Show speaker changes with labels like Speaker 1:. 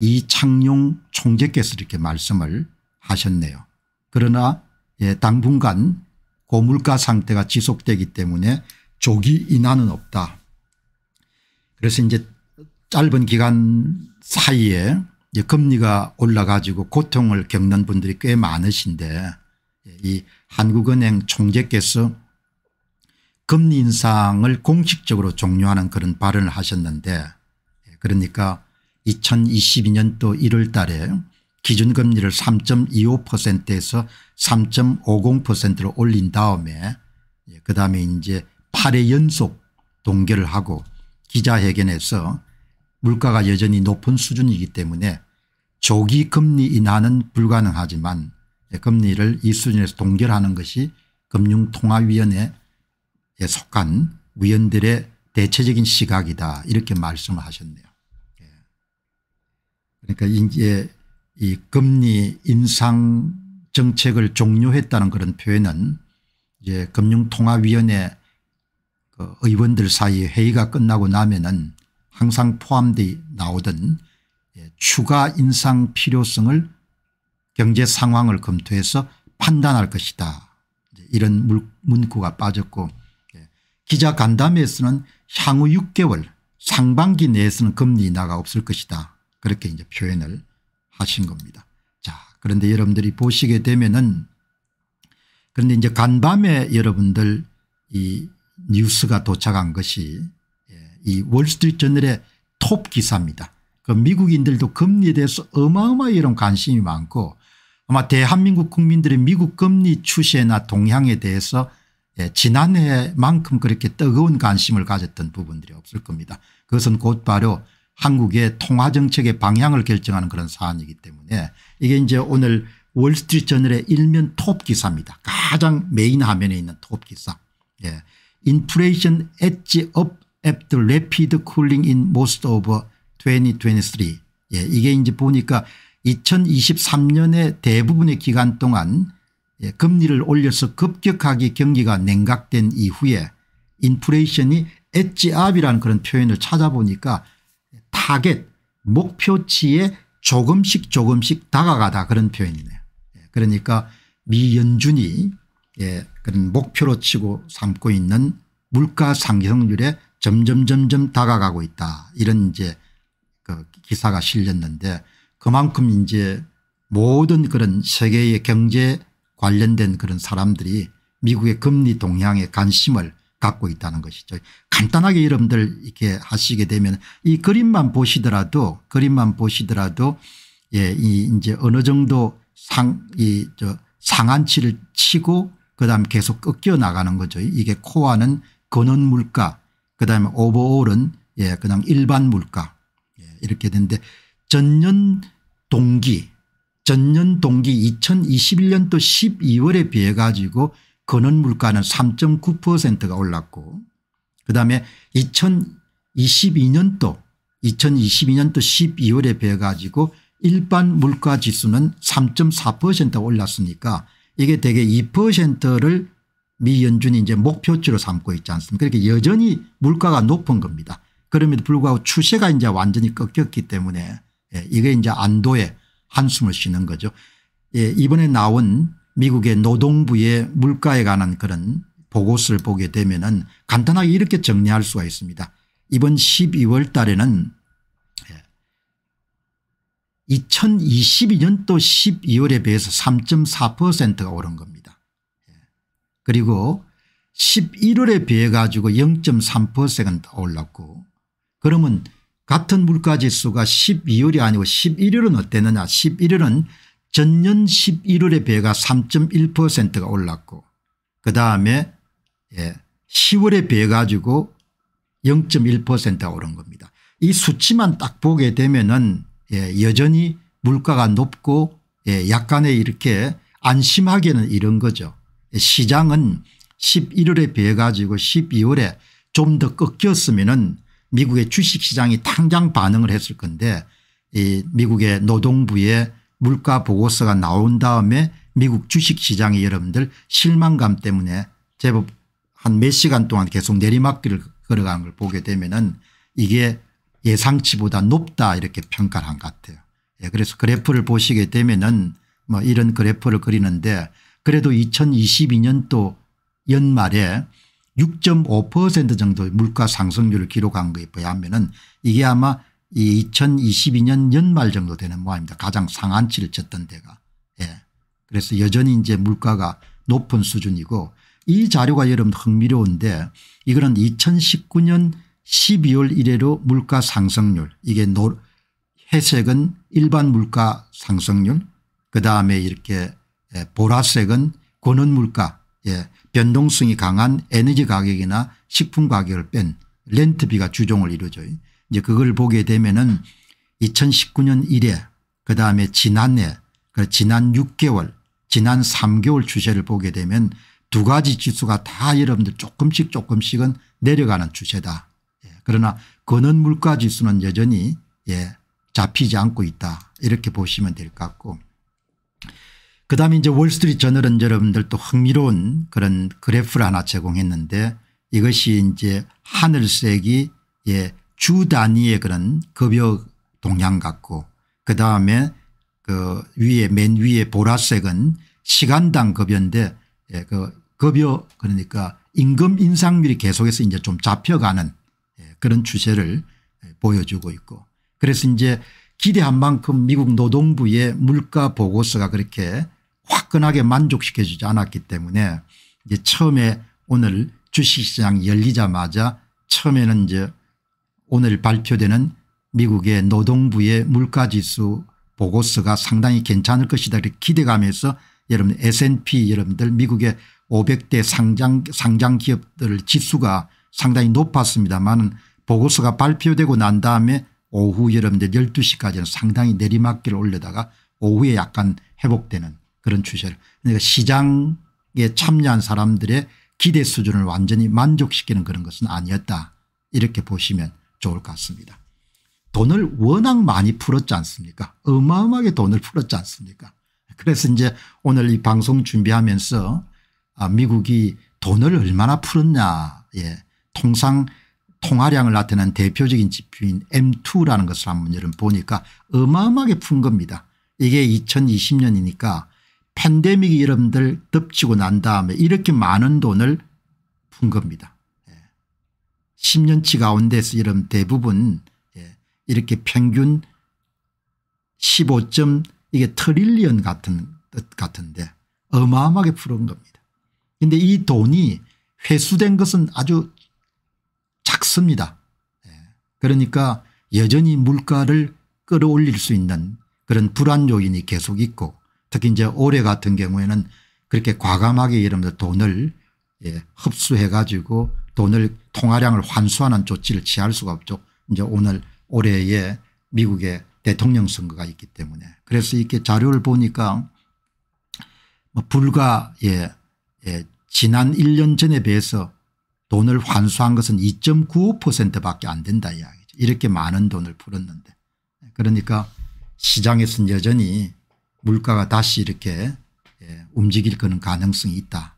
Speaker 1: 이창용 총재께서 이렇게 말씀을 하셨네요. 그러나 예, 당분간 고물가 상태가 지속되기 때문에 조기 인하는 없다. 그래서 이제 짧은 기간 사이에 금리가 올라가지고 고통을 겪는 분들이 꽤 많으신데 예, 이 한국은행 총재께서 금리 인상을 공식적으로 종료하는 그런 발언을 하셨는데 예, 그러니까 2022년도 1월 달에 기준금리를 3.25%에서 3.50%로 올린 다음에 예, 그다음에 이제 8회 연속 동결을 하고 기자회견에서 물가가 여전히 높은 수준이기 때문에 조기 금리 인하는 불가능하지만 예, 금리를 이 수준에서 동결하는 것이 금융통화위원회에 속한 위원들의 대체적인 시각이다 이렇게 말씀을 하셨네요. 그러니까 이제 이 금리 인상 정책을 종료했다는 그런 표현은 이제 금융통화위원회 그 의원들 사이 회의가 끝나고 나면은 항상 포함돼 나오던 예, 추가 인상 필요성을 경제 상황을 검토해서 판단할 것이다. 이런 제이 물, 문구가 빠졌고 예, 기자 간담회에서는 향후 6개월 상반기 내에서는 금리 인하가 없을 것이다. 그렇게 이제 표현을 하신 겁니다. 자, 그런데 여러분들이 보시게 되면은 그런데 이제 간밤에 여러분들 이 뉴스가 도착한 것이 예, 이 월스트리트저널의 톱 기사입니다. 그 미국인들도 금리에 대해서 어마어마히 이런 관심이 많고 아마 대한민국 국민들이 미국 금리 추세나 동향에 대해서 예, 지난해만큼 그렇게 뜨거운 관심을 가졌던 부분들이 없을 겁니다. 그것은 곧바로 한국의 통화정책의 방향을 결정하는 그런 사안이기 때문에 이게 이제 오늘 월스트리트저널의 일면 톱 기사입니다. 가장 메인 화면에 있는 톱 기사. 예. Inflation edge up after rapid cooling in most of 2023. 예. 이게 이제 보니까 2 0 2 3년에 대부분의 기간 동안 예. 금리를 올려서 급격하게 경기가 냉각된 이후에 인플레이션이 엣지압이라는 그런 표현을 찾아보니까 타겟 목표치에 조금씩 조금씩 다가가다 그런 표현이네요. 예, 그러니까 미연준이 예, 그런 목표로 치고 삼고 있는 물가 상승률에 점점 점점 다가가고 있다 이런 이제 그 기사가 실렸는데 그만큼 이제 모든 그런 세계의 경제 관련된 그런 사람들이 미국의 금리 동향에 관심을 갖고 있다는 것이죠. 간단하게 여러분들 이렇게 하시게 되면 이 그림만 보시더라도 그림만 보시더라도 예, 이 이제 어느 정도 상, 이 저 상한치를 치고 그 다음 계속 꺾여 나가는 거죠. 이게 코아는 근원 물가 그 다음에 오버올은 예, 그냥 일반 물가 예, 이렇게 되는데 전년 동기 전년 동기 2021년도 12월에 비해 가지고 건원 물가는 3.9%가 올랐고 그다음에 2022년도 2022년도 12월에 비해 가지고 일반 물가 지수는 3.4%가 올랐으니까 이게 대개 2%를 미 연준이 이제 목표치로 삼고 있지 않습니까? 그렇게 여전히 물가가 높은 겁니다. 그럼에도 불구하고 추세가 이제 완전히 꺾였기 때문에 예, 이게 이제 안도에 한숨을 쉬는 거죠. 예, 이번에 나온 미국의 노동부의 물가에 관한 그런 보고서를 보게 되면 은 간단하게 이렇게 정리할 수가 있습니다. 이번 12월 달에는 2022년도 예, 12월에 비해서 3.4%가 오른 겁니다. 예, 그리고 11월에 비해 가지고 0.3%는 올랐고 그러면 같은 물가지수가 12월이 아니고 11월은 어땠느냐 11월은 전년 11월의 배가 3.1%가 올랐고 그다음에 예, 10월에 배 가지고 0.1%가 오른 겁니다. 이 수치만 딱 보게 되면은 예, 여전히 물가가 높고 예, 약간의 이렇게 안심하기는 이런 거죠. 예, 시장은 11월에 비해 가지고 12월에 좀 더 꺾였으면은 미국의 주식시장이 당장 반응을 했을 건데 이 미국의 노동부의 물가 보고서가 나온 다음에 미국 주식시장이 여러분들 실망감 때문에 제법 한 몇 시간 동안 계속 내리막길을 걸어간 걸 보게 되면 은 이게 예상치보다 높다 이렇게 평가를 한 것 같아요. 예, 그래서 그래프를 보시게 되면은 뭐 이런 그래프를 그리는데 그래도 2022년도 연말에 6.5% 정도의 물가 상승률을 기록한 거에 비하면은 이게 아마 이 2022년 연말 정도 되는 모양입니다. 가장 상한치를 쳤던 데가. 예. 그래서 여전히 이제 물가가 높은 수준이고 이 자료가 여러분 흥미로운데 이거는 2019년 12월 이래로 물가 상승률 이게 노, 회색은 일반 물가 상승률 그다음에 이렇게 예, 보라색은 권원 물가 예, 변동성이 강한 에너지 가격이나 식품 가격을 뺀 렌트비가 주종을 이루죠. 이제 그걸 보게 되면은 2019년 1회 그다음에 지난해 그 지난 6개월 지난 3개월 추세를 보게 되면 두 가지 지수가 다 여러분들 조금씩 조금씩은 내려가는 추세다. 예. 그러나 근원 물가 지수는 여전히 예. 잡히지 않고 있다 이렇게 보시면 될 것 같고 그다음에 이제 월스트리트 저널은 여러분들 또 흥미로운 그런 그래프를 하나 제공했는데 이것이 이제 하늘색이 예주 단위의 그런 급여 동향 같고 그다음에 그 위에 맨 위에 보라색은 시간당 급여인데 예, 그 급여 그러니까 임금 인상률이 계속해서 이제 좀 잡혀가는 예, 그런 추세를 예, 보여주고 있고 그래서 이제 기대한 만큼 미국 노동부의 물가 보고서가 그렇게 화끈하게 만족시켜주지 않았기 때문에 이제 처음에 오늘 주식시장 열리자마자 처음에는 이제 오늘 발표되는 미국의 노동부의 물가지수 보고서가 상당히 괜찮을 것이다 이렇게 기대감에서 여러분 S&P 여러분들 미국의 500대 상장 상장 기업들 지수가 상당히 높았습니다만은 보고서가 발표되고 난 다음에 오후 여러분들 12시까지는 상당히 내리막길 을 올려다가 오후에 약간 회복되는 그런 추세를 그러니까 시장에 참여한 사람들의 기대 수준을 완전히 만족시키는 그런 것은 아니었다 이렇게 보시면 좋을 것 같습니다. 돈을 워낙 많이 풀었지 않습니까 어마어마하게 돈을 풀었지 않습니까 그래서 이제 오늘 이 방송 준비하면서 아 미국이 돈을 얼마나 풀었냐 예. 통상 통화량을 나타낸 대표적인 지표인 M2라는 것을 한번 여러분 보니까 어마어마하게 푼 겁니다. 이게 2020년이니까 팬데믹이 여러분들 덮치고 난 다음에 이렇게 많은 돈을 푼 겁니다. 10년치 가운데서 이런 대부분 예, 이렇게 평균 15. 이게 트릴리언 같은 뜻 같은데 어마어마하게 풀은 겁니다. 그런데 이 돈이 회수된 것은 아주 작습니다. 예, 그러니까 여전히 물가를 끌어올릴 수 있는 그런 불안 요인이 계속 있고 특히 이제 올해 같은 경우에는 그렇게 과감하게 예분 들어 돈을 예, 흡수해 가지고 돈을 통화량을 환수하는 조치를 취할 수가 없죠. 이제 오늘 올해에 미국의 대통령 선거가 있기 때문에 그래서 이렇게 자료를 보니까 뭐 불과 예, 예, 지난 1년 전에 비해서 돈을 환수한 것은 2.95% 밖에 안 된다 이야기죠. 이렇게 많은 돈을 풀었는데 그러니까 시장에서는 여전히 물가가 다시 이렇게 예, 움직일 거는 가능성이 있다